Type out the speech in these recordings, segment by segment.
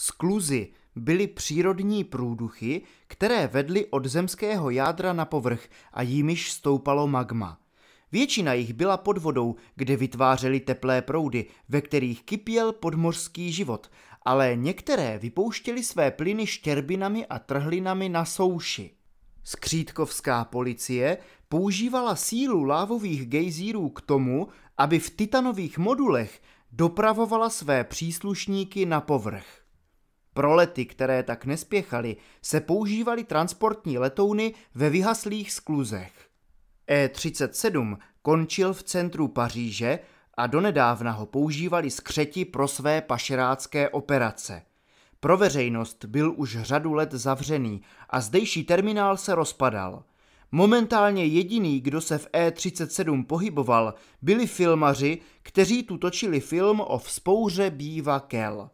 Skluzy byly přírodní průduchy, které vedly od zemského jádra na povrch a jimiž stoupalo magma. Většina jich byla pod vodou, kde vytvářely teplé proudy, ve kterých kypěl podmořský život, ale některé vypouštěly své plyny štěrbinami a trhlinami na souši. Skřítkovská policie používala sílu lávových gejzírů k tomu, aby v titanových modulech dopravovala své příslušníky na povrch. Pro lety, které tak nespěchaly, se používaly transportní letouny ve vyhaslých skluzech. E-37 končil v centru Paříže a donedávna ho používali skřeti pro své pašerácké operace. Pro veřejnost byl už řadu let zavřený a zdejší terminál se rozpadal. Momentálně jediný, kdo se v E37 pohyboval, byli filmaři, kteří tu točili film o vzpouře Býva Kel.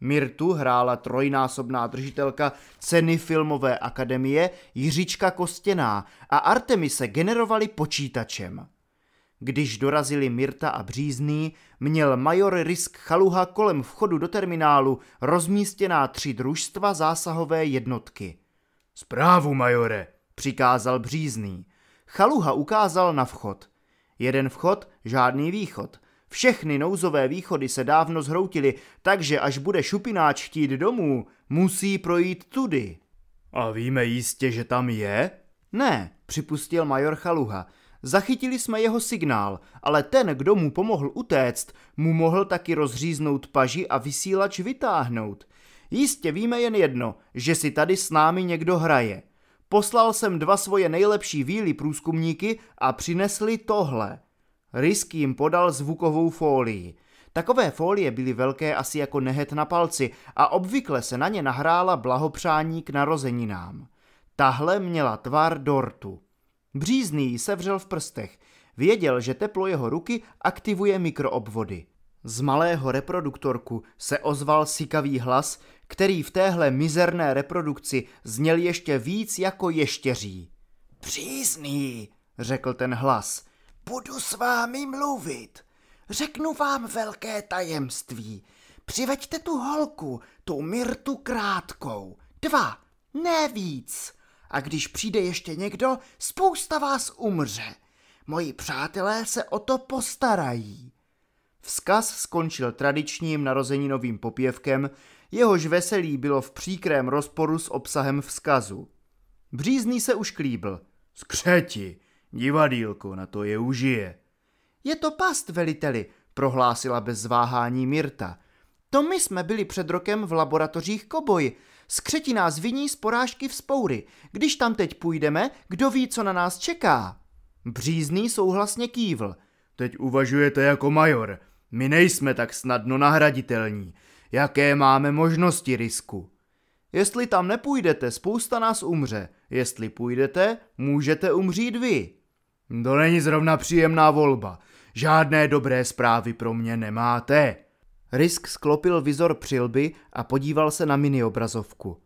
Mirtu hrála trojnásobná držitelka ceny filmové akademie Jiřička Kostěná a Artemise generovali počítačem. Když dorazili Mirta a Břízný, měl major Risk Chaluha kolem vchodu do terminálu rozmístěná tři družstva zásahové jednotky. Zprávu, majore, přikázal Břízný. Chaluha ukázal na vchod. Jeden vchod, žádný východ. Všechny nouzové východy se dávno zhroutily, takže až bude šupináč chtít domů, musí projít tudy. A víme jistě, že tam je? Ne, připustil major Chaluha. Zachytili jsme jeho signál, ale ten, kdo mu pomohl utéct, mu mohl taky rozříznout paži a vysílač vytáhnout. Jistě víme jen jedno, že si tady s námi někdo hraje. Poslal jsem dva svoje nejlepší víly průzkumníky a přinesli tohle. Risk jim podal zvukovou fólii. Takové folie byly velké asi jako nehet na palci a obvykle se na ně nahrála blahopřání k narozeninám. Tahle měla tvar dortu. Břízný ji sevřel v prstech. Věděl, že teplo jeho ruky aktivuje mikroobvody. Z malého reproduktorku se ozval sikavý hlas, který v téhle mizerné reprodukci zněl ještě víc jako ještěří. Přízný, řekl ten hlas. Budu s vámi mluvit. Řeknu vám velké tajemství. Přiveďte tu holku, tu Mirtu krátkou. Dva, ne víc. A když přijde ještě někdo, spousta vás umře. Moji přátelé se o to postarají. Vzkaz skončil tradičním narozeninovým popěvkem, jehož veselí bylo v příkrém rozporu s obsahem vzkazu. Břízný se už klíbl. Skřeti, Divadílko na to je užije. Je to past, veliteli, prohlásila bez zváhání Mirta. To my jsme byli před rokem v laboratořích Koboj. Skřetí nás viní z porážky vzpoury. Když tam teď půjdeme, kdo ví, co na nás čeká? Břízný souhlasně kývl. Teď uvažujete jako major. My nejsme tak snadno nahraditelní. Jaké máme možnosti risku? Jestli tam nepůjdete, spousta nás umře. Jestli půjdete, můžete umřít vy. To není zrovna příjemná volba. Žádné dobré zprávy pro mě nemáte. Risk sklopil vizor přilby a podíval se na miniobrazovku.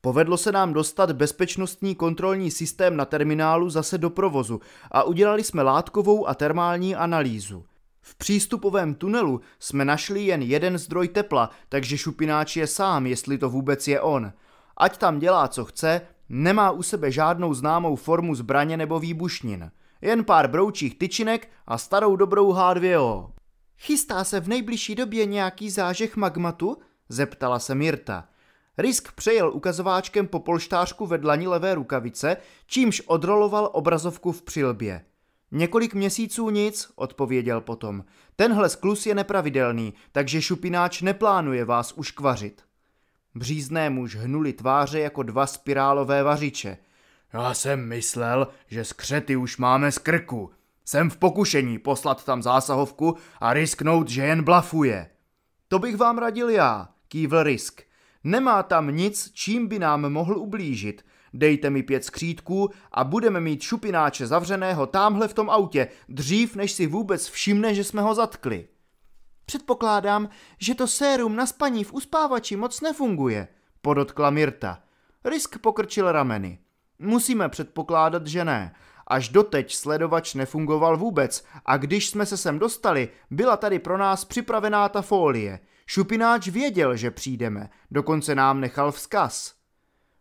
Povedlo se nám dostat bezpečnostní kontrolní systém na terminálu zase do provozu a udělali jsme látkovou a termální analýzu. V přístupovém tunelu jsme našli jen jeden zdroj tepla, takže šupináč je sám, jestli to vůbec je on. Ať tam dělá co chce, nemá u sebe žádnou známou formu zbraně nebo výbušnin. Jen pár broučích tyčinek a starou dobrou H2O. Chystá se v nejbližší době nějaký zážeh magmatu? Zeptala se Mirta. Risk přejel ukazováčkem po polštářku ve dlani levé rukavice, čímž odroloval obrazovku v přilbě. Několik měsíců nic, odpověděl potom. Tenhle sklus je nepravidelný, takže šupináč neplánuje vás uškvařit. Břízné muž hnuli tváře jako dva spirálové vařiče. Já jsem myslel, že skřety už máme z krku. Jsem v pokušení poslat tam zásahovku a risknout, že jen blafuje. To bych vám radil já, kývl risk. Nemá tam nic, čím by nám mohl ublížit. Dejte mi pět skřítků a budeme mít šupináče zavřeného tamhle v tom autě, dřív než si vůbec všimne, že jsme ho zatkli. Předpokládám, že to sérum na spaní v uspávači moc nefunguje, podotkla Mirta. Risk pokrčil rameny. Musíme předpokládat, že ne. Až doteď sledovač nefungoval vůbec a když jsme se sem dostali, byla tady pro nás připravená ta folie. Šupináč věděl, že přijdeme, dokonce nám nechal vzkaz.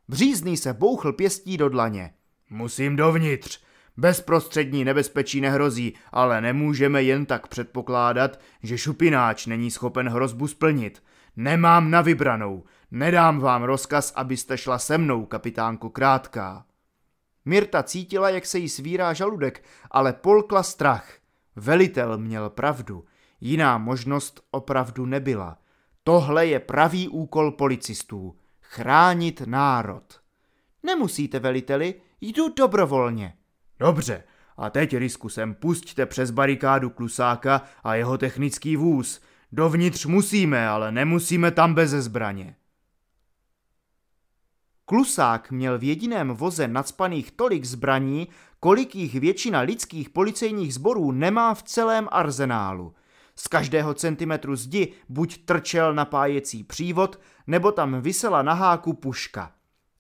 Břízný se bouchl pěstí do dlaně. Musím dovnitř. Bezprostřední nebezpečí nehrozí, ale nemůžeme jen tak předpokládat, že šupináč není schopen hrozbu splnit. Nemám na vybranou. Nedám vám rozkaz, abyste šla se mnou, kapitánko krátká. Mirta cítila, jak se jí svírá žaludek, ale polkla strach. Velitel měl pravdu. Jiná možnost opravdu nebyla. Tohle je pravý úkol policistů. Chránit národ. Nemusíte, veliteli, jdu dobrovolně. Dobře, a teď risku sem pustíte přes barikádu klusáka a jeho technický vůz. Dovnitř musíme, ale nemusíme tam bez zbraně. Klusák měl v jediném voze nadspaných tolik zbraní, kolik jich většina lidských policejních sborů nemá v celém arzenálu. Z každého centimetru zdi buď trčel napájecí přívod, nebo tam visela na háku puška.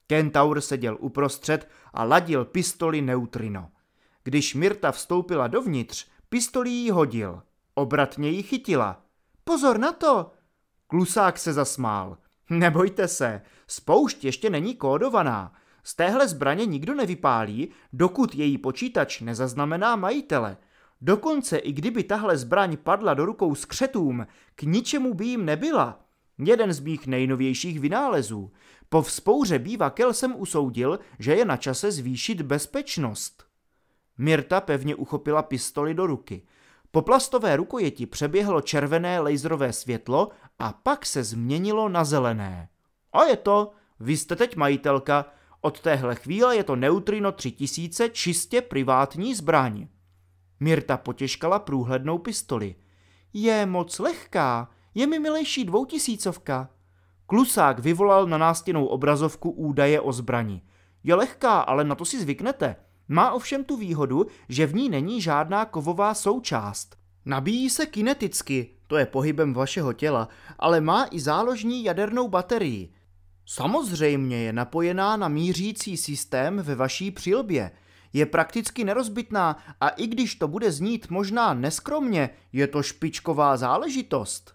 Kentaur seděl uprostřed a ladil pistoli neutrino. Když Mirta vstoupila dovnitř, pistoli jí hodil. Obratně ji chytila. Pozor na to! Klusák se zasmál. Nebojte se, spoušť ještě není kódovaná. Z téhle zbraně nikdo nevypálí, dokud její počítač nezaznamená majitele. Dokonce i kdyby tahle zbraň padla do rukou skřetům, k ničemu by jim nebyla. Jeden z mých nejnovějších vynálezů. Po vzpouře býva Kel jsem usoudil, že je na čase zvýšit bezpečnost. Mirta pevně uchopila pistoli do ruky. Po plastové rukojeti přeběhlo červené laserové světlo a pak se změnilo na zelené. A je to, vy jste teď majitelka, od téhle chvíle je to Neutrino 3000 čistě privátní zbraň. Mirta potěškala průhlednou pistoli. Je moc lehká, je mi milejší dvoutisícovka. Klusák vyvolal na nástěnou obrazovku údaje o zbrani. Je lehká, ale na to si zvyknete. Má ovšem tu výhodu, že v ní není žádná kovová součást. Nabíjí se kineticky, to je pohybem vašeho těla, ale má i záložní jadernou baterii. Samozřejmě je napojená na mířící systém ve vaší přilbě. Je prakticky nerozbitná a i když to bude znít možná neskromně, je to špičková záležitost.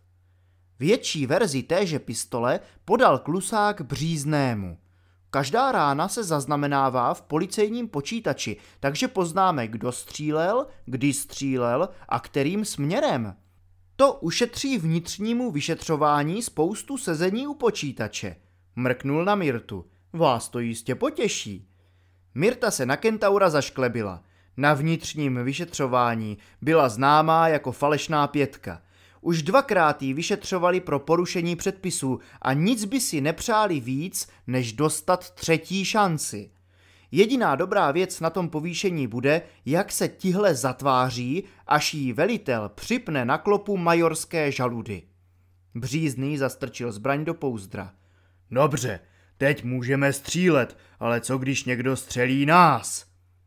Větší verzi téže pistole podal klusák bříznému. Každá rána se zaznamenává v policejním počítači, takže poznáme, kdo střílel, kdy střílel a kterým směrem. To ušetří vnitřnímu vyšetřování spoustu sezení u počítače. Mrknul na Mirtu. Vás to jistě potěší. Mirta se na kentaura zašklebila. Na vnitřním vyšetřování byla známá jako falešná pětka. Už dvakrát ji vyšetřovali pro porušení předpisů a nic by si nepřáli víc, než dostat třetí šanci. Jediná dobrá věc na tom povýšení bude, jak se tihle zatváří, až jí velitel připne na klopu majorské žaludy. Břízný zastrčil zbraň do pouzdra. Dobře, teď můžeme střílet, ale co když někdo střelí nás?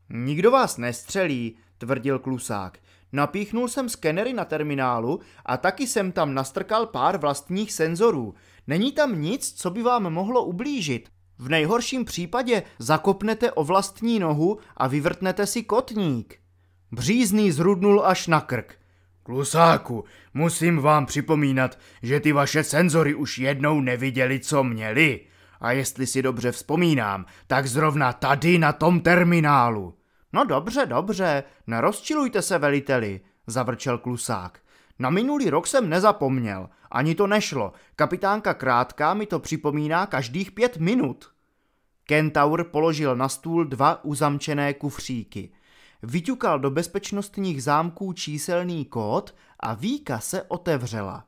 Nikdo vás nestřelí, tvrdil klusák. Napíchnul jsem skenery na terminálu a taky jsem tam nastrkal pár vlastních senzorů. Není tam nic, co by vám mohlo ublížit. V nejhorším případě zakopnete o vlastní nohu a vyvrtnete si kotník. Břízný zrudnul až na krk. Klusáku, musím vám připomínat, že ty vaše senzory už jednou neviděli, co měli. A jestli si dobře vzpomínám, tak zrovna tady na tom terminálu. No dobře, dobře, nerozčilujte se veliteli, zavrčel klusák. Na minulý rok jsem nezapomněl, ani to nešlo. Kapitánka Krátká mi to připomíná každých pět minut. Kentaur položil na stůl dva uzamčené kufříky. Vyťukal do bezpečnostních zámků číselný kód a výka se otevřela.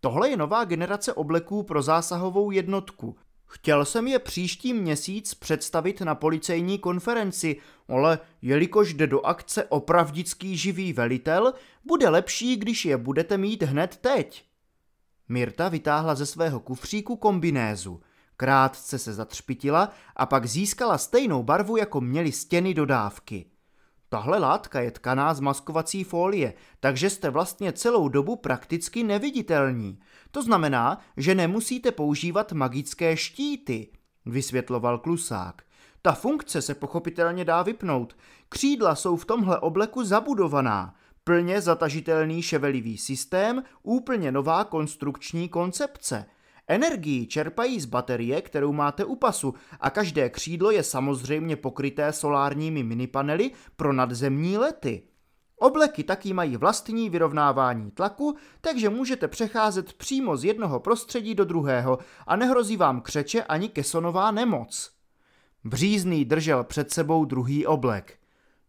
Tohle je nová generace obleků pro zásahovou jednotku. Chtěl jsem je příští měsíc představit na policejní konferenci, ale jelikož jde do akce opravdický živý velitel, bude lepší, když je budete mít hned teď. Mirta vytáhla ze svého kufříku kombinézu. Krátce se zatřpitila a pak získala stejnou barvu, jako měly stěny dodávky. Tahle látka je tkaná z maskovací folie, takže jste vlastně celou dobu prakticky neviditelní – to znamená, že nemusíte používat magické štíty, vysvětloval Klusák. Ta funkce se pochopitelně dá vypnout. Křídla jsou v tomhle obleku zabudovaná. Plně zatažitelný ševelivý systém, úplně nová konstrukční koncepce. Energii čerpají z baterie, kterou máte u pasu a každé křídlo je samozřejmě pokryté solárními minipanely pro nadzemní lety. Obleky taky mají vlastní vyrovnávání tlaku, takže můžete přecházet přímo z jednoho prostředí do druhého a nehrozí vám křeče ani kesonová nemoc. Břízný držel před sebou druhý oblek.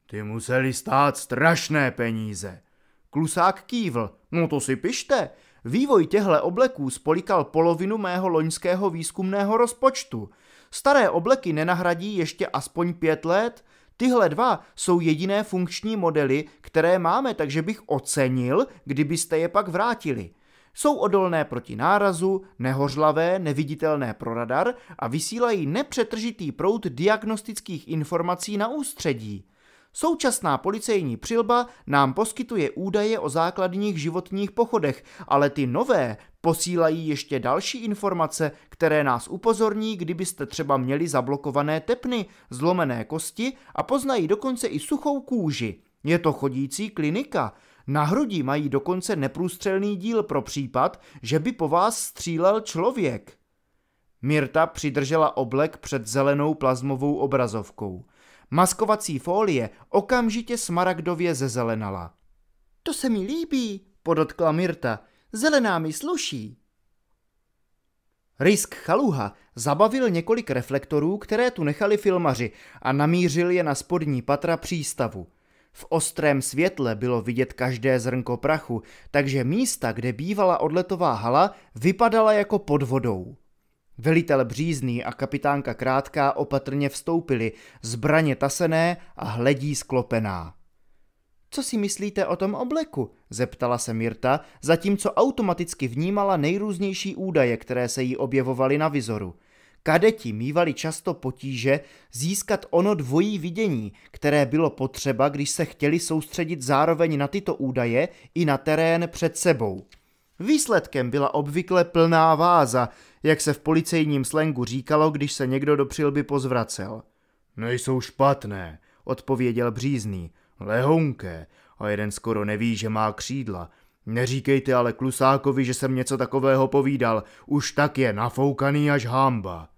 Ty museli stát strašné peníze. Klusák kývl. No to si pište. Vývoj těhle obleků spolikal polovinu mého loňského výzkumného rozpočtu. Staré obleky nenahradí ještě aspoň pět let, Tyhle dva jsou jediné funkční modely, které máme, takže bych ocenil, kdybyste je pak vrátili. Jsou odolné proti nárazu, nehořlavé, neviditelné pro radar a vysílají nepřetržitý proud diagnostických informací na ústředí. Současná policejní přilba nám poskytuje údaje o základních životních pochodech, ale ty nové Posílají ještě další informace, které nás upozorní, kdybyste třeba měli zablokované tepny, zlomené kosti a poznají dokonce i suchou kůži. Je to chodící klinika. Na hrudi mají dokonce neprůstřelný díl pro případ, že by po vás střílel člověk. Mirta přidržela oblek před zelenou plazmovou obrazovkou. Maskovací folie okamžitě smaragdově zezelenala. To se mi líbí, podotkla Mirta. Zelená mi sluší. Risk Chaluha zabavil několik reflektorů, které tu nechali filmaři a namířil je na spodní patra přístavu. V ostrém světle bylo vidět každé zrnko prachu, takže místa, kde bývala odletová hala, vypadala jako pod vodou. Velitel Břízný a kapitánka Krátká opatrně vstoupili, zbraně tasené a hledí sklopená. Co si myslíte o tom obleku? Zeptala se Mirta, zatímco automaticky vnímala nejrůznější údaje, které se jí objevovaly na vizoru. Kadeti mývali často potíže získat ono dvojí vidění, které bylo potřeba, když se chtěli soustředit zároveň na tyto údaje i na terén před sebou. Výsledkem byla obvykle plná váza, jak se v policejním slengu říkalo, když se někdo do přilby pozvracel. Nejsou špatné, odpověděl Břízný lehonké a jeden skoro neví, že má křídla. Neříkejte ale klusákovi, že jsem něco takového povídal, už tak je nafoukaný až hámba.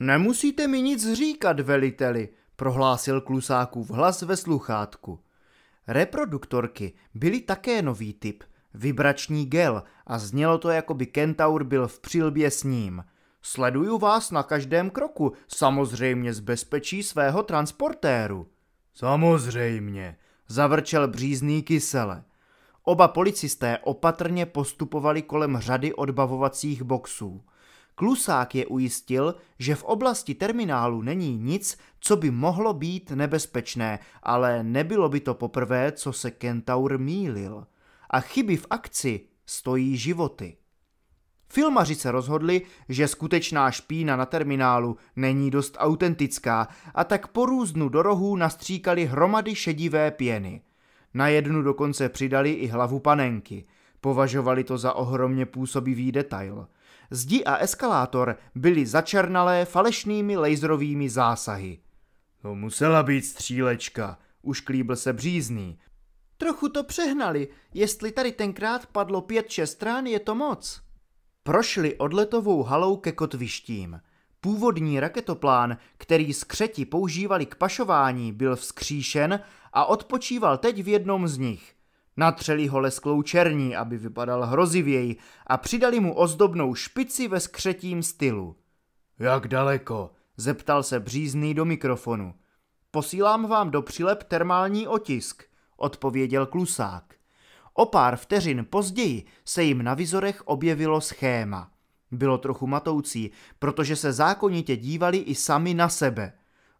Nemusíte mi nic říkat, veliteli, prohlásil klusáku v hlas ve sluchátku. Reproduktorky byly také nový typ, vibrační gel a znělo to, jako by kentaur byl v přilbě s ním. Sleduju vás na každém kroku, samozřejmě z bezpečí svého transportéru. Samozřejmě, zavrčel břízný kysele. Oba policisté opatrně postupovali kolem řady odbavovacích boxů. Klusák je ujistil, že v oblasti terminálu není nic, co by mohlo být nebezpečné, ale nebylo by to poprvé, co se Kentaur mýlil. A chyby v akci stojí životy. Filmaři se rozhodli, že skutečná špína na terminálu není dost autentická a tak po různu do rohů nastříkali hromady šedivé pěny. Na jednu dokonce přidali i hlavu panenky. Považovali to za ohromně působivý detail. Zdi a eskalátor byly začernalé falešnými laserovými zásahy. To musela být střílečka, už klíbl se břízný. Trochu to přehnali, jestli tady tenkrát padlo pět šest rán, je to moc prošli odletovou halou ke kotvištím. Původní raketoplán, který skřeti používali k pašování, byl vzkříšen a odpočíval teď v jednom z nich. Natřeli ho lesklou černí, aby vypadal hrozivěji a přidali mu ozdobnou špici ve skřetím stylu. Jak daleko? zeptal se břízný do mikrofonu. Posílám vám do přilep termální otisk, odpověděl klusák. O pár vteřin později se jim na vizorech objevilo schéma. Bylo trochu matoucí, protože se zákonitě dívali i sami na sebe.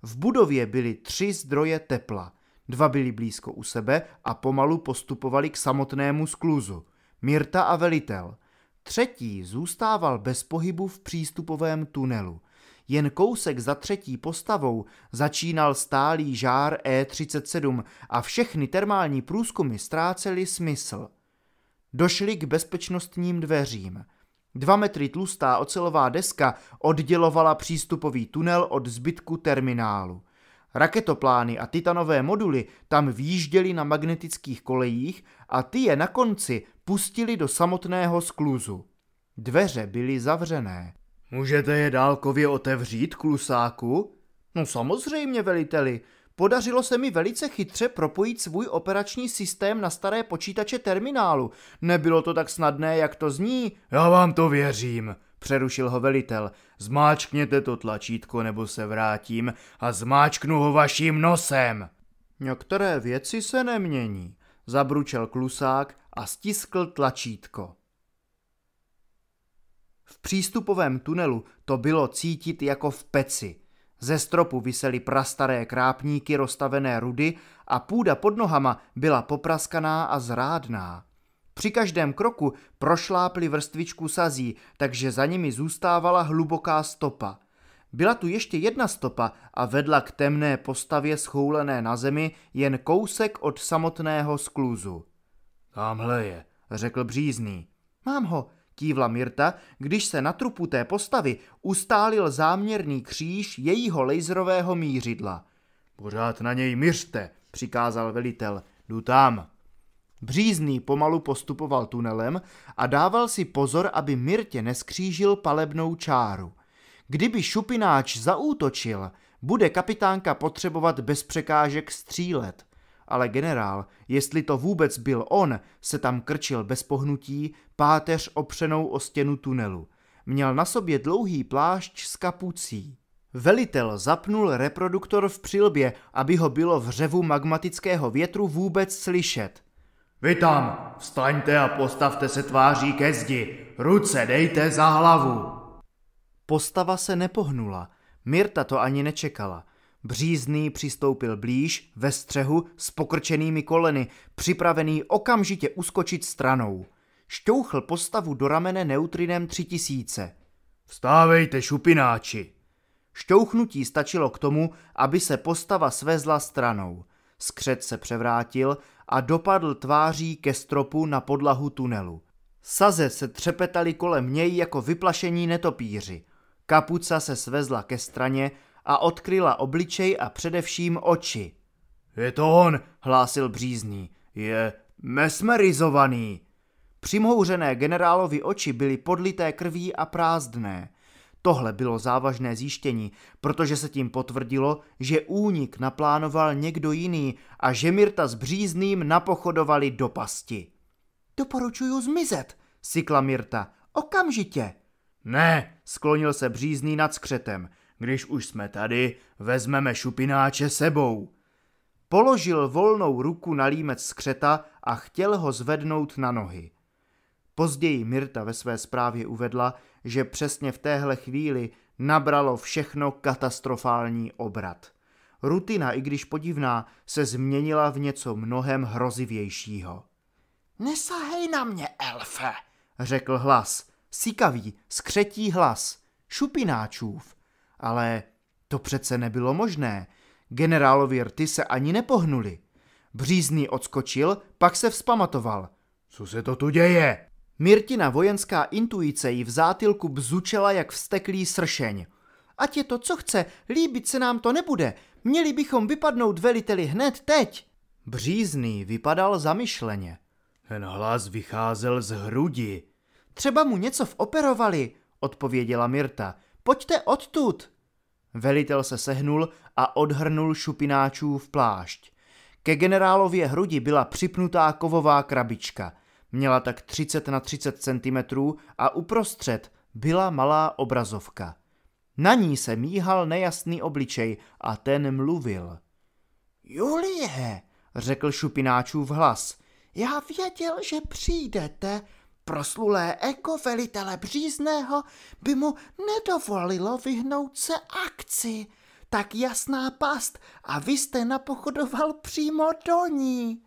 V budově byly tři zdroje tepla. Dva byli blízko u sebe a pomalu postupovali k samotnému skluzu. Mirta a velitel. Třetí zůstával bez pohybu v přístupovém tunelu – jen kousek za třetí postavou začínal stálý žár E37 a všechny termální průzkumy ztrácely smysl. Došli k bezpečnostním dveřím. Dva metry tlustá ocelová deska oddělovala přístupový tunel od zbytku terminálu. Raketoplány a titanové moduly tam výjížděly na magnetických kolejích a ty je na konci pustili do samotného skluzu. Dveře byly zavřené. Můžete je dálkově otevřít, klusáku? No samozřejmě, veliteli. Podařilo se mi velice chytře propojit svůj operační systém na staré počítače terminálu. Nebylo to tak snadné, jak to zní. Já vám to věřím, přerušil ho velitel. Zmáčkněte to tlačítko, nebo se vrátím a zmáčknu ho vaším nosem. Některé věci se nemění, zabručel klusák a stiskl tlačítko. V přístupovém tunelu to bylo cítit jako v peci. Ze stropu visely prastaré krápníky rozstavené rudy a půda pod nohama byla popraskaná a zrádná. Při každém kroku prošlápli vrstvičku sazí, takže za nimi zůstávala hluboká stopa. Byla tu ještě jedna stopa a vedla k temné postavě schoulené na zemi jen kousek od samotného skluzu. Tamhle je, řekl břízný. Mám ho, kývla Mirta, když se na trupu té postavy ustálil záměrný kříž jejího laserového mířidla. Pořád na něj mířte, přikázal velitel. Jdu tam. Břízný pomalu postupoval tunelem a dával si pozor, aby Mirtě neskřížil palebnou čáru. Kdyby šupináč zaútočil, bude kapitánka potřebovat bez překážek střílet – ale generál, jestli to vůbec byl on, se tam krčil bez pohnutí, páteř opřenou o stěnu tunelu. Měl na sobě dlouhý plášť s kapucí. Velitel zapnul reproduktor v přilbě, aby ho bylo v řevu magmatického větru vůbec slyšet. Vy tam, vstaňte a postavte se tváří ke zdi, ruce dejte za hlavu. Postava se nepohnula, Mirta to ani nečekala – Břízný přistoupil blíž, ve střehu, s pokrčenými koleny, připravený okamžitě uskočit stranou. Šťouchl postavu do ramene neutrinem tři tisíce. Vstávejte, šupináči! Šťouchnutí stačilo k tomu, aby se postava svezla stranou. Skřet se převrátil a dopadl tváří ke stropu na podlahu tunelu. Saze se třepetali kolem něj jako vyplašení netopíři. Kapuca se svezla ke straně a odkryla obličej a především oči. Je to on, hlásil břízný. Je mesmerizovaný. Přimhouřené generálovi oči byly podlité krví a prázdné. Tohle bylo závažné zjištění, protože se tím potvrdilo, že únik naplánoval někdo jiný a že Mirta s Břízným napochodovali do pasti. Doporučuju zmizet, sykla Mirta. Okamžitě. Ne, sklonil se Břízný nad skřetem. Když už jsme tady, vezmeme šupináče sebou. Položil volnou ruku na límec skřeta a chtěl ho zvednout na nohy. Později Mirta ve své zprávě uvedla, že přesně v téhle chvíli nabralo všechno katastrofální obrat. Rutina, i když podivná, se změnila v něco mnohem hrozivějšího. Nesahej na mě, elfe, řekl hlas. Sikavý, skřetí hlas. Šupináčův. Ale to přece nebylo možné. Generálovi rty se ani nepohnuli. Břízný odskočil, pak se vzpamatoval. Co se to tu děje? Mirtina vojenská intuice jí v zátilku bzučela jak vsteklý sršeň. Ať je to co chce, líbit se nám to nebude, měli bychom vypadnout veliteli hned teď. Břízný vypadal zamyšleně. Ten hlas vycházel z hrudi. Třeba mu něco voperovali, odpověděla Mirta. Pojďte odtud. Velitel se sehnul a odhrnul šupináčů v plášť. Ke generálově hrudi byla připnutá kovová krabička. Měla tak 30 na 30 cm a uprostřed byla malá obrazovka. Na ní se míhal nejasný obličej a ten mluvil. Julie, řekl šupináčův hlas, já věděl, že přijdete, Proslulé eko velitele Břízného by mu nedovolilo vyhnout se akci. Tak jasná past a vy jste napochodoval přímo do ní.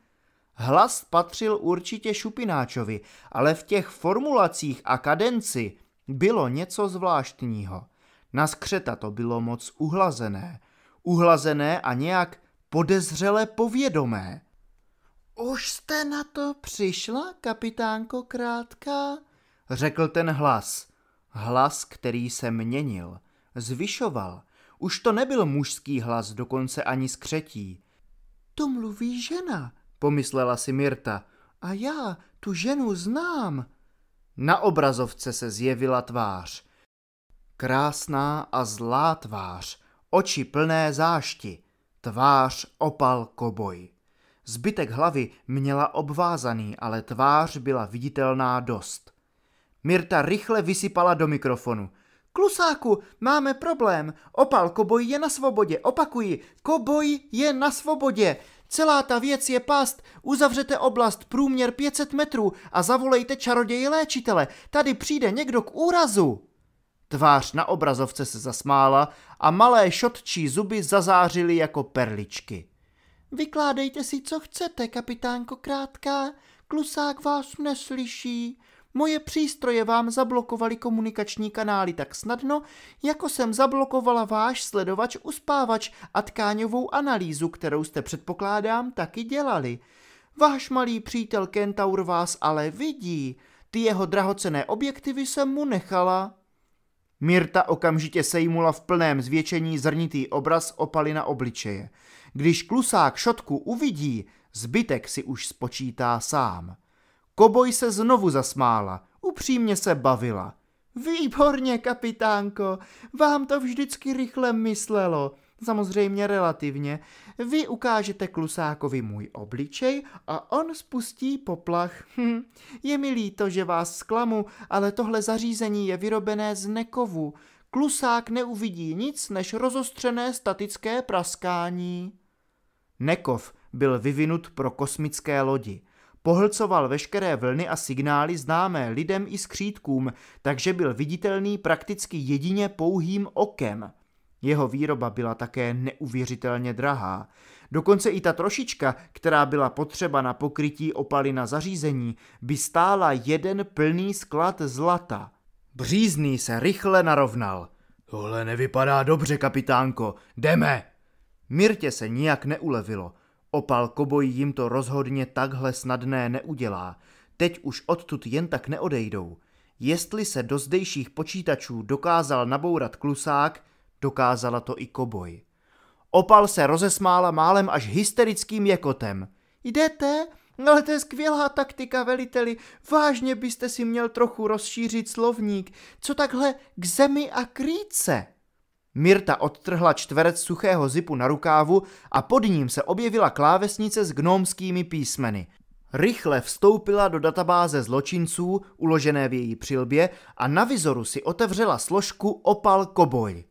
Hlas patřil určitě Šupináčovi, ale v těch formulacích a kadenci bylo něco zvláštního. Na skřeta to bylo moc uhlazené. Uhlazené a nějak podezřele povědomé. Už jste na to přišla, kapitánko krátká? Řekl ten hlas. Hlas, který se měnil, zvyšoval. Už to nebyl mužský hlas, dokonce ani skřetí. To mluví žena, pomyslela si Mirta. A já tu ženu znám. Na obrazovce se zjevila tvář. Krásná a zlá tvář, oči plné zášti, tvář opal koboj. Zbytek hlavy měla obvázaný, ale tvář byla viditelná dost. Mirta rychle vysypala do mikrofonu. Klusáku, máme problém. Opal koboj je na svobodě. Opakuji, koboj je na svobodě. Celá ta věc je past. Uzavřete oblast průměr 500 metrů a zavolejte čaroději léčitele. Tady přijde někdo k úrazu. Tvář na obrazovce se zasmála a malé šotčí zuby zazářily jako perličky. Vykládejte si, co chcete, kapitánko krátká, klusák vás neslyší. Moje přístroje vám zablokovaly komunikační kanály tak snadno, jako jsem zablokovala váš sledovač uspávač a tkáňovou analýzu, kterou jste předpokládám taky dělali. Váš malý přítel Kentaur vás ale vidí. Ty jeho drahocené objektivy jsem mu nechala. Mirta okamžitě sejmula v plném zvětšení zrnitý obraz opaly na obličeje. Když klusák šotku uvidí, zbytek si už spočítá sám. Koboj se znovu zasmála, upřímně se bavila. Výborně, kapitánko, vám to vždycky rychle myslelo. Samozřejmě relativně. Vy ukážete klusákovi můj obličej a on spustí poplach. Hm. Je mi líto, že vás zklamu, ale tohle zařízení je vyrobené z nekovu. Klusák neuvidí nic než rozostřené statické praskání. Nekov byl vyvinut pro kosmické lodi. Pohlcoval veškeré vlny a signály známé lidem i skřítkům, takže byl viditelný prakticky jedině pouhým okem. Jeho výroba byla také neuvěřitelně drahá. Dokonce i ta trošička, která byla potřeba na pokrytí opaly na zařízení, by stála jeden plný sklad zlata. Břízný se rychle narovnal. Tohle nevypadá dobře, kapitánko. Jdeme! Mirtě se nijak neulevilo. Opal koboj jim to rozhodně takhle snadné neudělá. Teď už odtud jen tak neodejdou. Jestli se do zdejších počítačů dokázal nabourat klusák, dokázala to i koboj. Opal se rozesmála málem až hysterickým jekotem. Jdete? Ale to je skvělá taktika, veliteli. Vážně byste si měl trochu rozšířit slovník. Co takhle k zemi a krýce? Mirta odtrhla čtverec suchého zipu na rukávu a pod ním se objevila klávesnice s gnomskými písmeny. Rychle vstoupila do databáze zločinců, uložené v její přilbě, a na vizoru si otevřela složku Opal Koboj.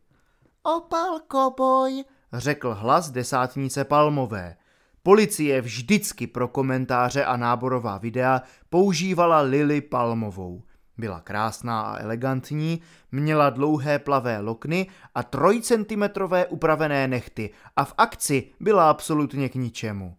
Opal Koboj, řekl hlas desátnice Palmové. Policie vždycky pro komentáře a náborová videa používala Lily Palmovou. Byla krásná a elegantní, měla dlouhé plavé lokny a trojcentimetrové upravené nechty a v akci byla absolutně k ničemu.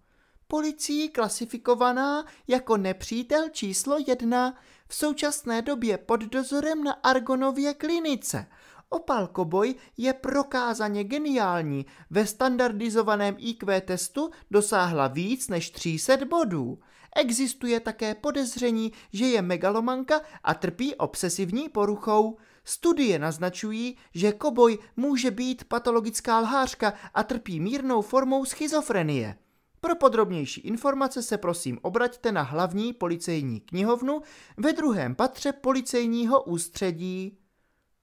Policií klasifikovaná jako nepřítel číslo jedna, v současné době pod dozorem na Argonově klinice. Opal Koboj je prokázaně geniální, ve standardizovaném IQ testu dosáhla víc než 300 bodů. Existuje také podezření, že je megalomanka a trpí obsesivní poruchou. Studie naznačují, že koboj může být patologická lhářka a trpí mírnou formou schizofrenie. Pro podrobnější informace se prosím obraťte na hlavní policejní knihovnu ve druhém patře policejního ústředí.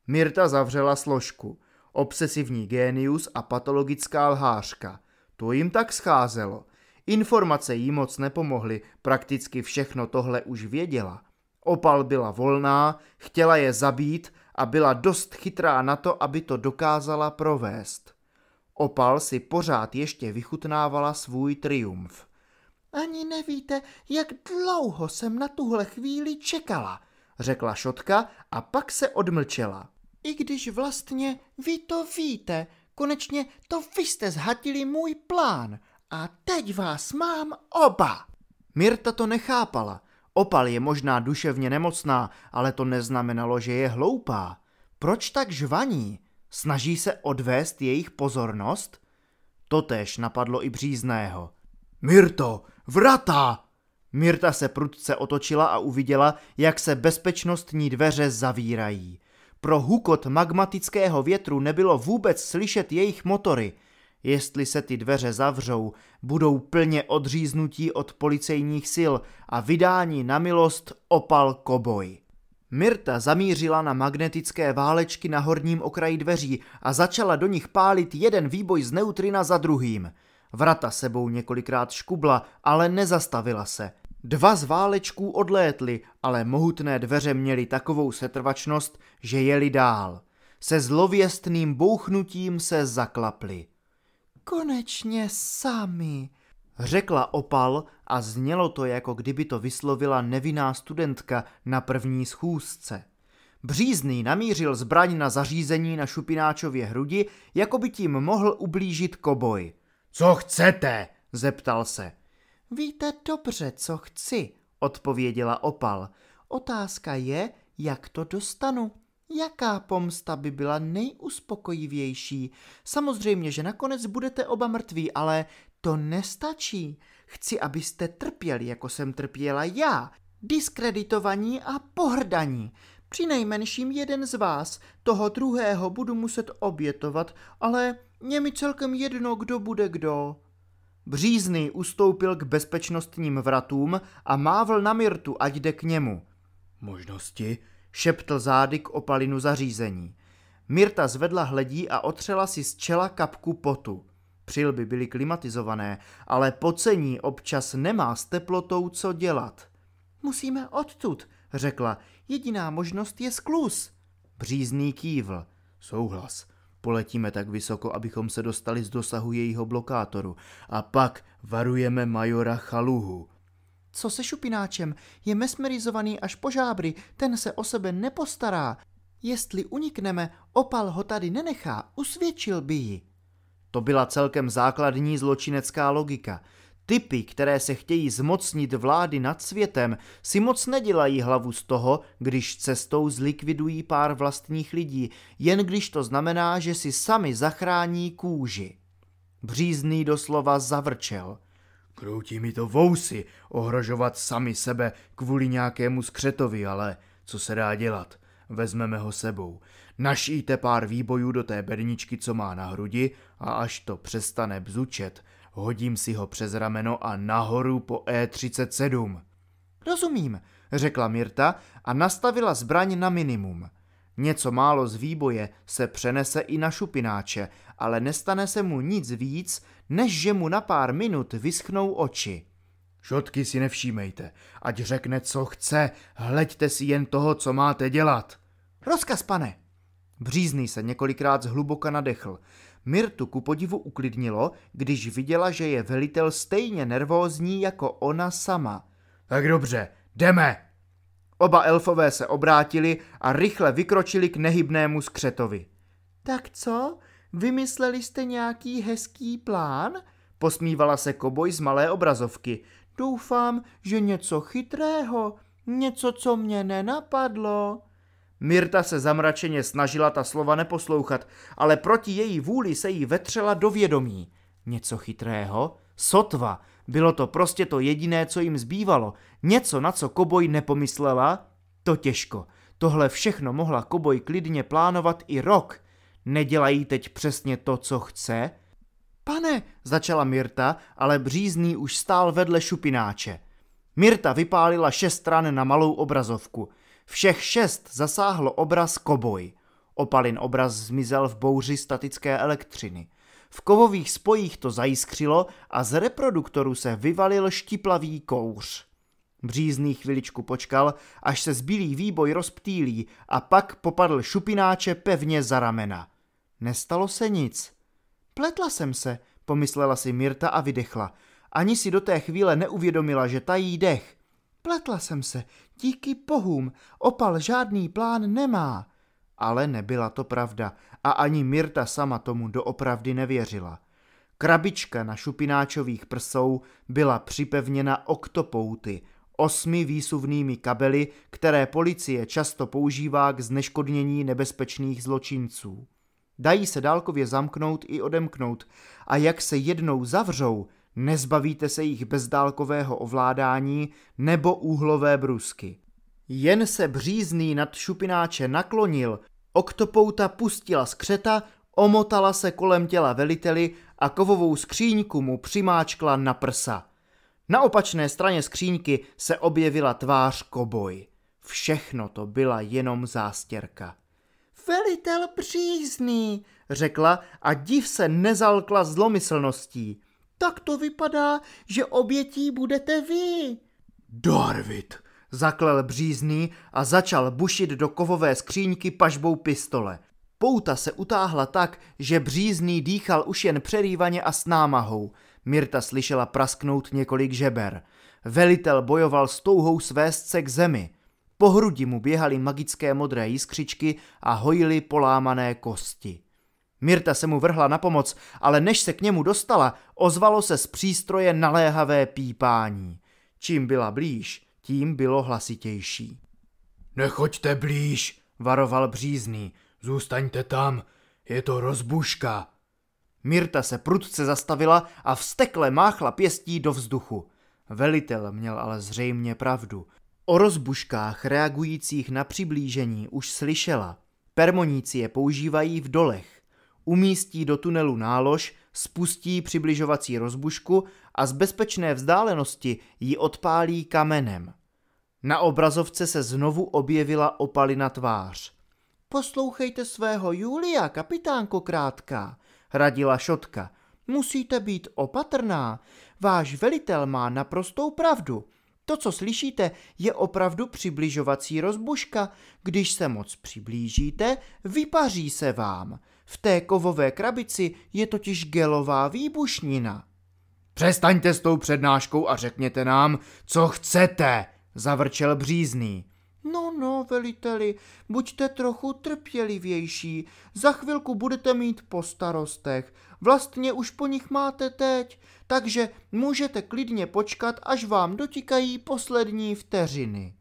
Mirta zavřela složku. Obsesivní génius a patologická lhářka. To jim tak scházelo. Informace jí moc nepomohly, prakticky všechno tohle už věděla. Opal byla volná, chtěla je zabít a byla dost chytrá na to, aby to dokázala provést. Opal si pořád ještě vychutnávala svůj triumf. Ani nevíte, jak dlouho jsem na tuhle chvíli čekala, řekla Šotka a pak se odmlčela. I když vlastně vy to víte, konečně to vy jste zhatili můj plán. A teď vás mám oba. Mirta to nechápala. Opal je možná duševně nemocná, ale to neznamenalo, že je hloupá. Proč tak žvaní? Snaží se odvést jejich pozornost? Totež napadlo i Břízného. Mirto, vrata! Mirta se prudce otočila a uviděla, jak se bezpečnostní dveře zavírají. Pro hukot magmatického větru nebylo vůbec slyšet jejich motory – Jestli se ty dveře zavřou, budou plně odříznutí od policejních sil a vydání na milost opal koboj. Mirta zamířila na magnetické válečky na horním okraji dveří a začala do nich pálit jeden výboj z neutrina za druhým. Vrata sebou několikrát škubla, ale nezastavila se. Dva z válečků odlétly, ale mohutné dveře měly takovou setrvačnost, že jeli dál. Se zlověstným bouchnutím se zaklaply konečně sami, řekla opal a znělo to, jako kdyby to vyslovila nevinná studentka na první schůzce. Břízný namířil zbraň na zařízení na šupináčově hrudi, jako by tím mohl ublížit koboj. Co chcete? zeptal se. Víte dobře, co chci, odpověděla opal. Otázka je, jak to dostanu. Jaká pomsta by byla nejuspokojivější? Samozřejmě, že nakonec budete oba mrtví, ale to nestačí. Chci, abyste trpěli, jako jsem trpěla já. Diskreditovaní a pohrdaní. Při nejmenším jeden z vás, toho druhého budu muset obětovat, ale je mi celkem jedno, kdo bude kdo. Břízny ustoupil k bezpečnostním vratům a mávl na Mirtu, ať jde k němu. Možnosti? šeptl zády k opalinu zařízení. Mirta zvedla hledí a otřela si z čela kapku potu. Přilby byly klimatizované, ale pocení občas nemá s teplotou co dělat. Musíme odtud, řekla. Jediná možnost je sklus. Břízný kývl. Souhlas. Poletíme tak vysoko, abychom se dostali z dosahu jejího blokátoru. A pak varujeme majora Chaluhu co se šupináčem, je mesmerizovaný až po žábry, ten se o sebe nepostará. Jestli unikneme, opal ho tady nenechá, usvědčil by ji. To byla celkem základní zločinecká logika. Typy, které se chtějí zmocnit vlády nad světem, si moc nedělají hlavu z toho, když cestou zlikvidují pár vlastních lidí, jen když to znamená, že si sami zachrání kůži. Břízný doslova zavrčel. Kroutí mi to vousy ohrožovat sami sebe kvůli nějakému skřetovi, ale co se dá dělat? Vezmeme ho sebou. Našíte pár výbojů do té bedničky, co má na hrudi a až to přestane bzučet, hodím si ho přes rameno a nahoru po E37. Rozumím, řekla Mirta a nastavila zbraň na minimum. Něco málo z výboje se přenese i na šupináče ale nestane se mu nic víc, než že mu na pár minut vyschnou oči. Šotky si nevšímejte, ať řekne, co chce, hleďte si jen toho, co máte dělat. Rozkaz, pane! Břízný se několikrát zhluboka nadechl. Mirtu ku podivu uklidnilo, když viděla, že je velitel stejně nervózní jako ona sama. Tak dobře, jdeme! Oba elfové se obrátili a rychle vykročili k nehybnému skřetovi. Tak co? Vymysleli jste nějaký hezký plán? Posmívala se koboj z malé obrazovky. Doufám, že něco chytrého, něco, co mě nenapadlo. Mirta se zamračeně snažila ta slova neposlouchat, ale proti její vůli se jí vetřela do vědomí. Něco chytrého? Sotva. Bylo to prostě to jediné, co jim zbývalo. Něco, na co koboj nepomyslela? To těžko. Tohle všechno mohla koboj klidně plánovat i rok nedělají teď přesně to, co chce? Pane, začala Mirta, ale Břízný už stál vedle šupináče. Mirta vypálila šest stran na malou obrazovku. Všech šest zasáhlo obraz koboj. Opalin obraz zmizel v bouři statické elektřiny. V kovových spojích to zajiskřilo a z reproduktoru se vyvalil štiplavý kouř. Břízný chviličku počkal, až se zbylý výboj rozptýlí a pak popadl šupináče pevně za ramena. Nestalo se nic. Pletla jsem se, pomyslela si Mirta a vydechla. Ani si do té chvíle neuvědomila, že tají dech. Pletla jsem se, díky bohům, opal žádný plán nemá. Ale nebyla to pravda a ani Mirta sama tomu doopravdy nevěřila. Krabička na šupináčových prsou byla připevněna oktopouty, osmi výsuvnými kabely, které policie často používá k zneškodnění nebezpečných zločinců. Dají se dálkově zamknout i odemknout a jak se jednou zavřou, nezbavíte se jich bez dálkového ovládání nebo úhlové brusky. Jen se břízný nad šupináče naklonil, oktopouta pustila z křeta, omotala se kolem těla veliteli a kovovou skříňku mu přimáčkla na prsa. Na opačné straně skříňky se objevila tvář koboj. Všechno to byla jenom zástěrka velitel přízný, řekla a div se nezalkla zlomyslností. Tak to vypadá, že obětí budete vy. Dorvit, zaklel břízný a začal bušit do kovové skříňky pažbou pistole. Pouta se utáhla tak, že břízný dýchal už jen přerývaně a s námahou. Mirta slyšela prasknout několik žeber. Velitel bojoval s touhou svést se k zemi. Po hrudi mu běhaly magické modré jiskřičky a hojily polámané kosti. Mirta se mu vrhla na pomoc, ale než se k němu dostala, ozvalo se z přístroje naléhavé pípání. Čím byla blíž, tím bylo hlasitější. Nechoďte blíž, varoval břízný. Zůstaňte tam, je to rozbuška. Mirta se prudce zastavila a vstekle máchla pěstí do vzduchu. Velitel měl ale zřejmě pravdu. O rozbuškách reagujících na přiblížení už slyšela. Permoníci je používají v dolech. Umístí do tunelu nálož, spustí přibližovací rozbušku a z bezpečné vzdálenosti ji odpálí kamenem. Na obrazovce se znovu objevila opalina tvář. Poslouchejte svého Julia, kapitánko krátká, radila šotka. Musíte být opatrná. Váš velitel má naprostou pravdu. To, co slyšíte, je opravdu přibližovací rozbuška. Když se moc přiblížíte, vypaří se vám. V té kovové krabici je totiž gelová výbušnina. Přestaňte s tou přednáškou a řekněte nám, co chcete, zavrčel Břízný. No, no, veliteli, buďte trochu trpělivější, za chvilku budete mít po starostech, vlastně už po nich máte teď, takže můžete klidně počkat, až vám dotikají poslední vteřiny.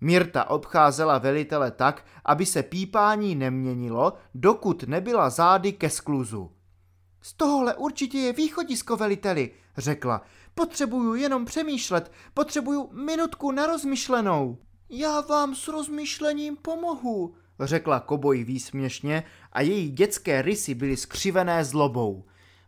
Mirta obcházela velitele tak, aby se pípání neměnilo, dokud nebyla zády ke skluzu. Z tohle určitě je východisko veliteli, řekla. Potřebuju jenom přemýšlet, potřebuju minutku na rozmyšlenou. Já vám s rozmyšlením pomohu, řekla koboj výsměšně a její dětské rysy byly skřivené zlobou.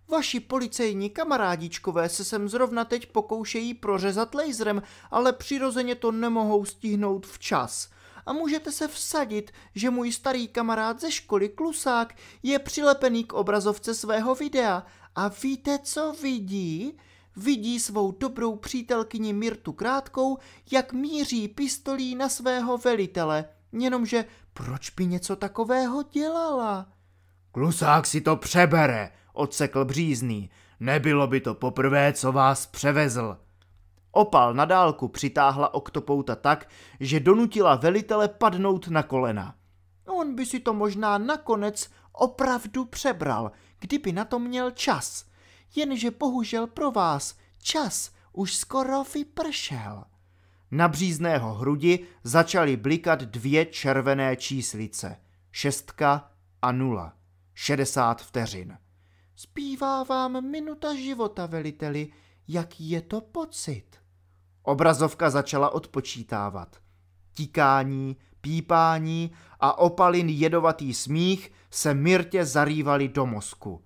Vaši policejní kamarádičkové se sem zrovna teď pokoušejí prořezat laserem, ale přirozeně to nemohou stihnout včas. A můžete se vsadit, že můj starý kamarád ze školy Klusák je přilepený k obrazovce svého videa. A víte, co vidí? vidí svou dobrou přítelkyni Mirtu Krátkou, jak míří pistolí na svého velitele, jenomže proč by něco takového dělala? Klusák si to přebere, odsekl Břízný. Nebylo by to poprvé, co vás převezl. Opal na dálku přitáhla oktopouta tak, že donutila velitele padnout na kolena. On by si to možná nakonec opravdu přebral, kdyby na to měl čas – jenže bohužel pro vás čas už skoro vypršel. Na břízného hrudi začaly blikat dvě červené číslice. Šestka a nula. šedesát vteřin. Zbývá vám minuta života, veliteli. Jaký je to pocit? Obrazovka začala odpočítávat. Tikání, pípání a opalin jedovatý smích se Mirtě zarývali do mozku.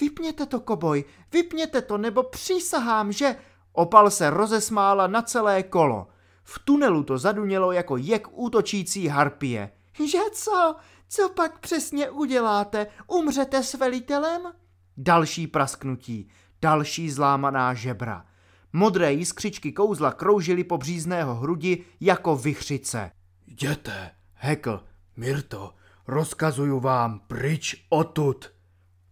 Vypněte to, koboj, vypněte to, nebo přísahám, že... Opal se rozesmála na celé kolo. V tunelu to zadunělo jako jak útočící harpie. Že co? Co pak přesně uděláte? Umřete s velitelem? Další prasknutí, další zlámaná žebra. Modré jiskřičky kouzla kroužily po břízného hrudi jako vychřice. Jděte, hekl, Mirto, rozkazuju vám pryč otud.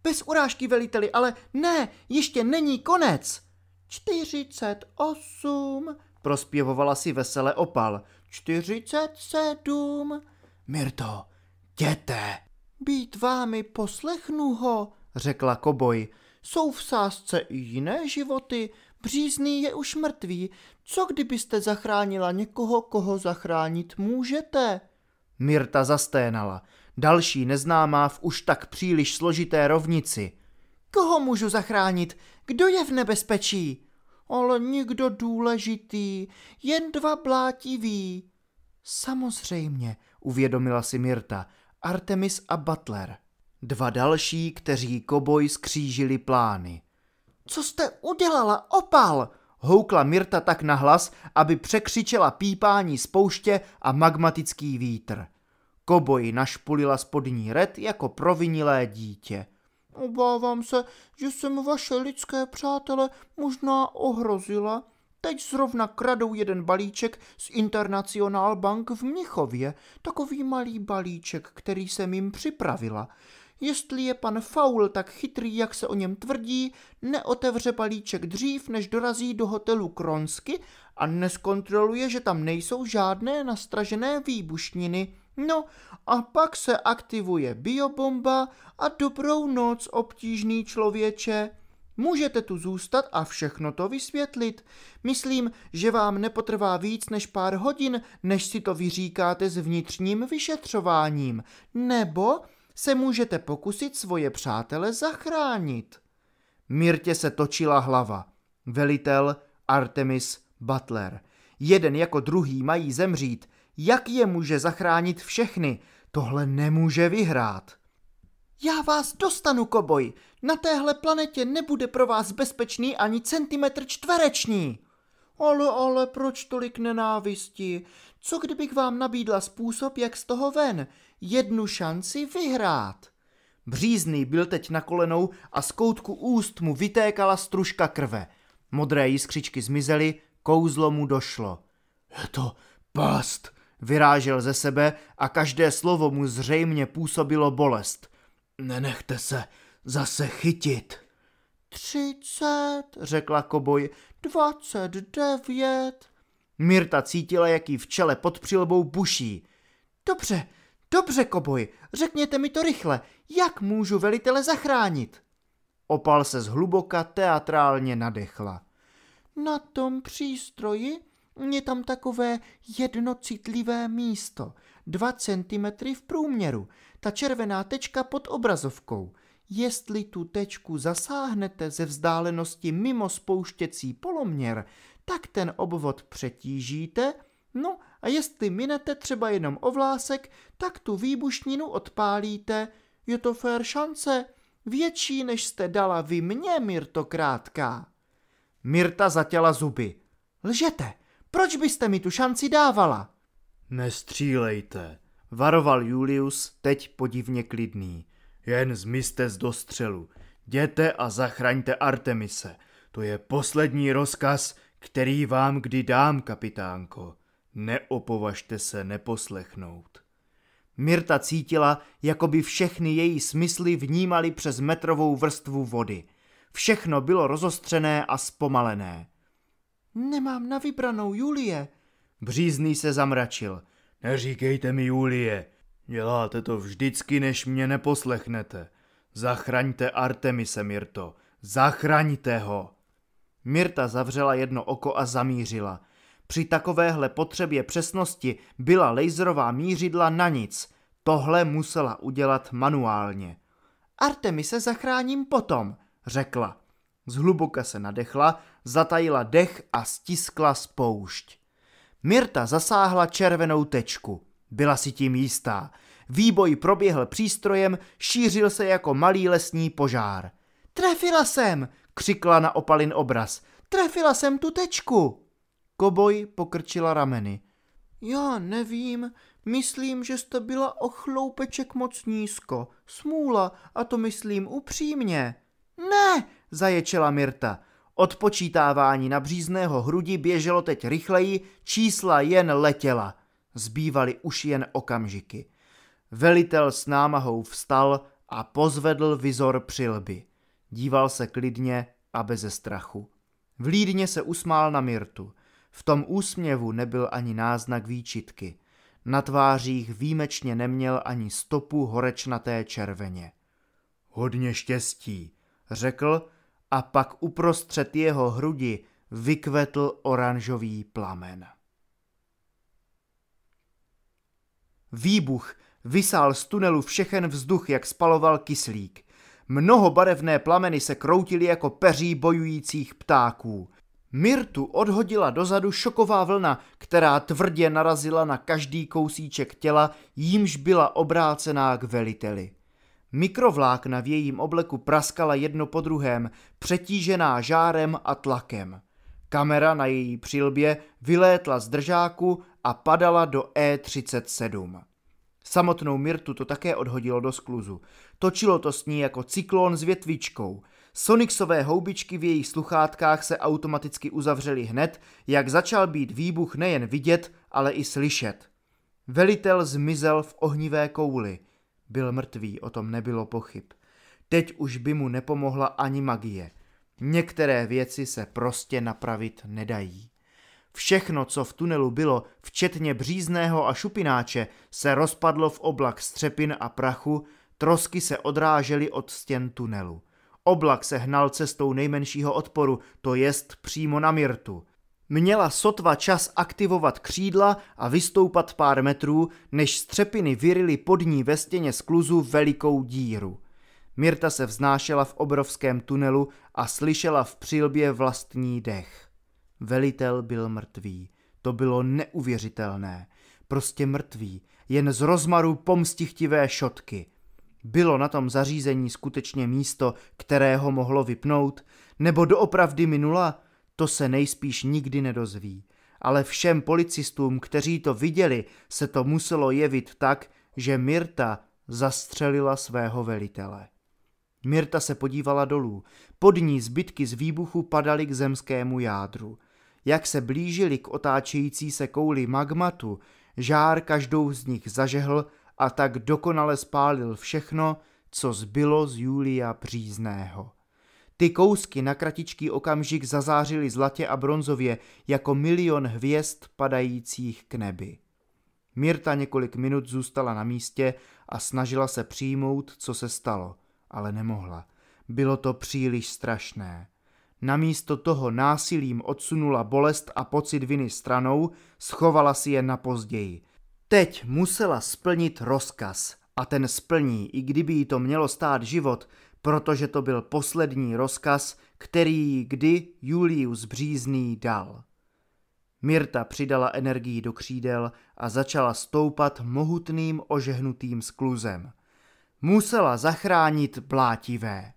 Bez urážky veliteli, ale ne, ještě není konec. 48, prospěvovala si vesele opal. 47. Mirto, jděte. Být vámi poslechnu ho, řekla koboj. Jsou v sásce i jiné životy. Břízný je už mrtvý. Co kdybyste zachránila někoho, koho zachránit můžete? Mirta zasténala další neznámá v už tak příliš složité rovnici. Koho můžu zachránit? Kdo je v nebezpečí? Ale nikdo důležitý, jen dva blátiví. Samozřejmě, uvědomila si Mirta, Artemis a Butler. Dva další, kteří koboj skřížili plány. Co jste udělala, opal? Houkla Mirta tak nahlas, aby překřičela pípání spouště a magmatický vítr. Koboji našpulila spodní red jako provinilé dítě. Obávám se, že jsem vaše lidské přátele možná ohrozila. Teď zrovna kradou jeden balíček z International Bank v Mnichově, takový malý balíček, který jsem jim připravila. Jestli je pan Faul tak chytrý, jak se o něm tvrdí, neotevře balíček dřív, než dorazí do hotelu Kronsky a neskontroluje, že tam nejsou žádné nastražené výbušniny. No a pak se aktivuje biobomba a dobrou noc, obtížný člověče. Můžete tu zůstat a všechno to vysvětlit. Myslím, že vám nepotrvá víc než pár hodin, než si to vyříkáte s vnitřním vyšetřováním. Nebo se můžete pokusit svoje přátele zachránit. Mirtě se točila hlava. Velitel Artemis Butler. Jeden jako druhý mají zemřít jak je může zachránit všechny? Tohle nemůže vyhrát. Já vás dostanu, koboj. Na téhle planetě nebude pro vás bezpečný ani centimetr čtvereční. Ale, ale, proč tolik nenávisti? Co kdybych vám nabídla způsob, jak z toho ven? Jednu šanci vyhrát. Břízný byl teď na kolenou a z koutku úst mu vytékala stružka krve. Modré jiskřičky zmizely, kouzlo mu došlo. Je to past, Vyrážel ze sebe a každé slovo mu zřejmě působilo bolest. Nenechte se zase chytit. Třicet, řekla koboj, dvacet devět. Mirta cítila, jak jí v čele pod přilbou buší. Dobře, dobře, koboj, řekněte mi to rychle, jak můžu velitele zachránit? Opal se zhluboka teatrálně nadechla. Na tom přístroji je tam takové jedno citlivé místo, dva centimetry v průměru, ta červená tečka pod obrazovkou. Jestli tu tečku zasáhnete ze vzdálenosti mimo spouštěcí poloměr, tak ten obvod přetížíte, no a jestli minete třeba jenom ovlásek, tak tu výbušninu odpálíte. Je to fér šance, větší než jste dala vy mně, Mirto Krátká. Mirta zatěla zuby. Lžete, proč byste mi tu šanci dávala? Nestřílejte, varoval Julius, teď podivně klidný. Jen zmizte z dostřelu. Jděte a zachraňte Artemise. To je poslední rozkaz, který vám kdy dám, kapitánko. Neopovažte se neposlechnout. Mirta cítila, jako by všechny její smysly vnímali přes metrovou vrstvu vody. Všechno bylo rozostřené a zpomalené. Nemám na vybranou Julie. Břízný se zamračil. Neříkejte mi Julie. Děláte to vždycky, než mě neposlechnete. Zachraňte Artemise, Mirto. Zachraňte ho. Mirta zavřela jedno oko a zamířila. Při takovéhle potřebě přesnosti byla laserová mířidla na nic. Tohle musela udělat manuálně. Artemise zachráním potom, řekla. Zhluboka se nadechla, zatajila dech a stiskla spoušť. Mirta zasáhla červenou tečku. Byla si tím jistá. Výboj proběhl přístrojem, šířil se jako malý lesní požár. Trefila jsem, křikla na opalin obraz. Trefila jsem tu tečku. Koboj pokrčila rameny. Já nevím, myslím, že jste byla o chloupeček moc nízko. Smůla, a to myslím upřímně. Ne, zaječela Mirta. Odpočítávání na břízného hrudi běželo teď rychleji, čísla jen letěla. Zbývaly už jen okamžiky. Velitel s námahou vstal a pozvedl vizor přilby. Díval se klidně a beze strachu. Vlídně se usmál na Mirtu. V tom úsměvu nebyl ani náznak výčitky. Na tvářích výjimečně neměl ani stopu horečnaté červeně. Hodně štěstí, řekl a pak uprostřed jeho hrudi vykvetl oranžový plamen. Výbuch vysál z tunelu všechen vzduch, jak spaloval kyslík. Mnoho barevné plameny se kroutily jako peří bojujících ptáků. Mirtu odhodila dozadu šoková vlna, která tvrdě narazila na každý kousíček těla, jímž byla obrácená k veliteli. Mikrovlákna v jejím obleku praskala jedno po druhém, přetížená žárem a tlakem. Kamera na její přilbě vylétla z držáku a padala do E37. Samotnou Mirtu to také odhodilo do skluzu. Točilo to s ní jako cyklon s větvičkou. Sonixové houbičky v jejich sluchátkách se automaticky uzavřely hned, jak začal být výbuch nejen vidět, ale i slyšet. Velitel zmizel v ohnivé kouli – byl mrtvý, o tom nebylo pochyb. Teď už by mu nepomohla ani magie. Některé věci se prostě napravit nedají. Všechno, co v tunelu bylo, včetně břízného a šupináče, se rozpadlo v oblak střepin a prachu, trosky se odrážely od stěn tunelu. Oblak se hnal cestou nejmenšího odporu, to jest přímo na Mirtu. Měla sotva čas aktivovat křídla a vystoupat pár metrů, než střepiny vyrily pod ní ve stěně skluzu velikou díru. Mirta se vznášela v obrovském tunelu a slyšela v přílbě vlastní dech. Velitel byl mrtvý. To bylo neuvěřitelné. Prostě mrtvý, jen z rozmaru pomstichtivé šotky. Bylo na tom zařízení skutečně místo, které ho mohlo vypnout? Nebo doopravdy minula? To se nejspíš nikdy nedozví. Ale všem policistům, kteří to viděli, se to muselo jevit tak, že Mirta zastřelila svého velitele. Mirta se podívala dolů. Pod ní zbytky z výbuchu padaly k zemskému jádru. Jak se blížili k otáčející se kouli magmatu, žár každou z nich zažehl a tak dokonale spálil všechno, co zbylo z Julia Přízného. Ty kousky na kratičký okamžik zazářily zlatě a bronzově jako milion hvězd padajících k nebi. Mirta několik minut zůstala na místě a snažila se přijmout, co se stalo, ale nemohla. Bylo to příliš strašné. Namísto toho násilím odsunula bolest a pocit viny stranou, schovala si je na později. Teď musela splnit rozkaz a ten splní, i kdyby jí to mělo stát život – protože to byl poslední rozkaz, který kdy Julius Břízný dal. Mirta přidala energii do křídel a začala stoupat mohutným ožehnutým skluzem. Musela zachránit blátivé.